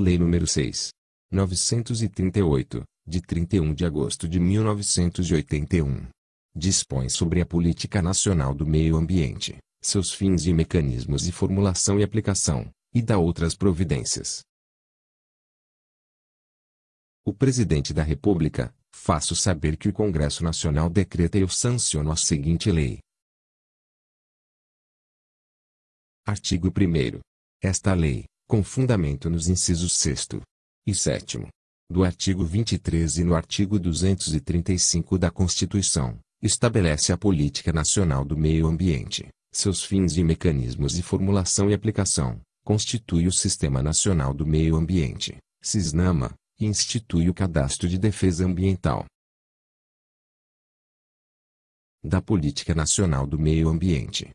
Lei nº 6. 938, de 31 de agosto de 1981. Dispõe sobre a Política Nacional do Meio Ambiente, seus fins e mecanismos de formulação e aplicação, e dá outras providências. O Presidente da República, faço saber que o Congresso Nacional decreta e o sanciona a seguinte lei. Artigo 1 Esta lei com fundamento nos incisos 6 e 7 do artigo 23 e no artigo 235 da Constituição, estabelece a Política Nacional do Meio Ambiente, seus fins e mecanismos de formulação e aplicação, constitui o Sistema Nacional do Meio Ambiente, SISNAMA, e institui o Cadastro de Defesa Ambiental. Da Política Nacional do Meio Ambiente,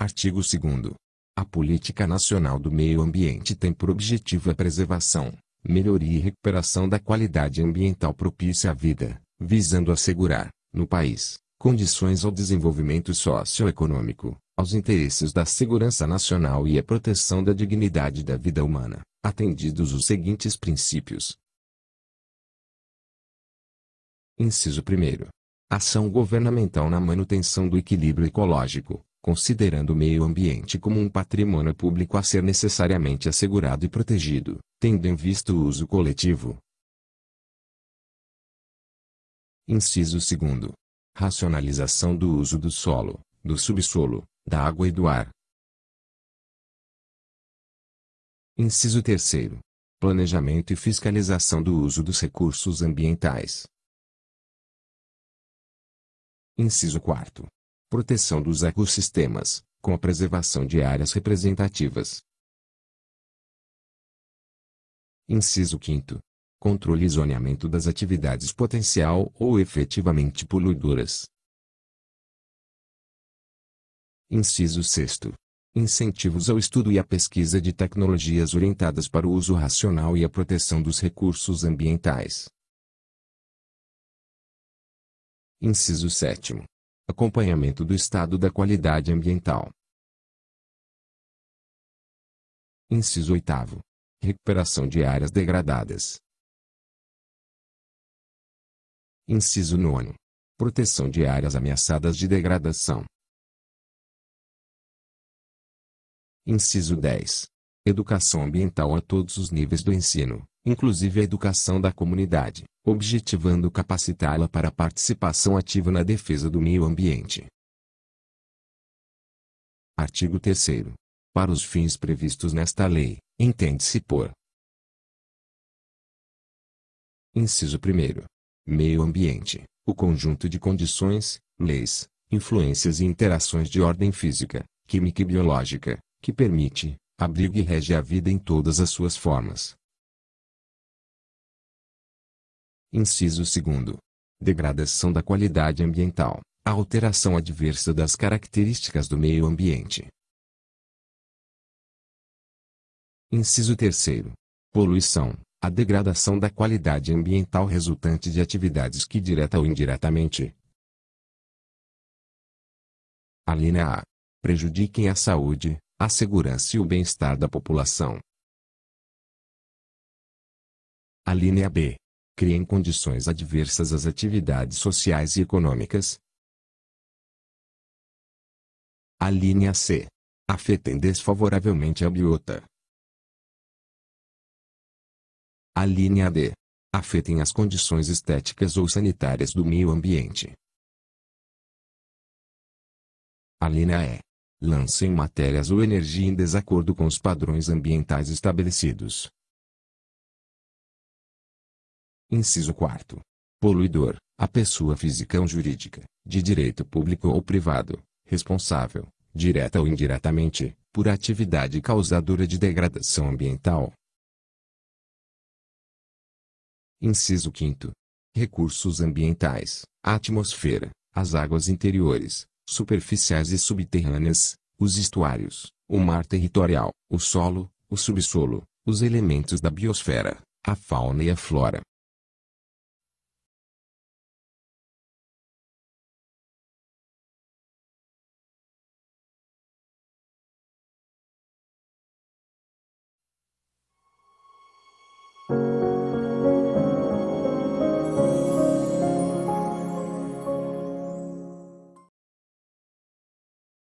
Artigo 2 A Política Nacional do Meio Ambiente tem por objetivo a preservação, melhoria e recuperação da qualidade ambiental propícia à vida, visando assegurar, no país, condições ao desenvolvimento socioeconômico, aos interesses da segurança nacional e à proteção da dignidade da vida humana, atendidos os seguintes princípios. Inciso 1. Ação governamental na manutenção do equilíbrio ecológico, considerando o meio ambiente como um patrimônio público a ser necessariamente assegurado e protegido, tendo em vista o uso coletivo. Inciso 2. Racionalização do uso do solo, do subsolo, da água e do ar. Inciso 3. Planejamento e fiscalização do uso dos recursos ambientais. Inciso 4 proteção dos ecossistemas, com a preservação de áreas representativas. Inciso 5. Controle e zoneamento das atividades potencial ou efetivamente poluidoras. Inciso 6. Incentivos ao estudo e à pesquisa de tecnologias orientadas para o uso racional e a proteção dos recursos ambientais. Inciso 7 acompanhamento do estado da qualidade ambiental. Inciso 8. Recuperação de áreas degradadas. Inciso 9. Proteção de áreas ameaçadas de degradação. Inciso 10. Educação ambiental a todos os níveis do ensino inclusive a educação da comunidade, objetivando capacitá-la para a participação ativa na defesa do meio ambiente. Artigo 3 Para os fins previstos nesta lei, entende-se por Inciso 1 Meio ambiente, o conjunto de condições, leis, influências e interações de ordem física, química e biológica, que permite, abriga e rege a vida em todas as suas formas, Inciso 2. Degradação da qualidade ambiental, a alteração adversa das características do meio ambiente. Inciso 3. Poluição, a degradação da qualidade ambiental resultante de atividades que direta ou indiretamente. A linha A. Prejudiquem a saúde, a segurança e o bem-estar da população. A linha B criem condições adversas às atividades sociais e econômicas. A linha C. Afetem desfavoravelmente a biota. A linha D. Afetem as condições estéticas ou sanitárias do meio ambiente. A linha E. Lancem matérias ou energia em desacordo com os padrões ambientais estabelecidos. Inciso 4. Poluidor, a pessoa física ou jurídica, de direito público ou privado, responsável, direta ou indiretamente, por atividade causadora de degradação ambiental. Inciso 5. Recursos ambientais, a atmosfera, as águas interiores, superficiais e subterrâneas, os estuários, o mar territorial, o solo, o subsolo, os elementos da biosfera, a fauna e a flora,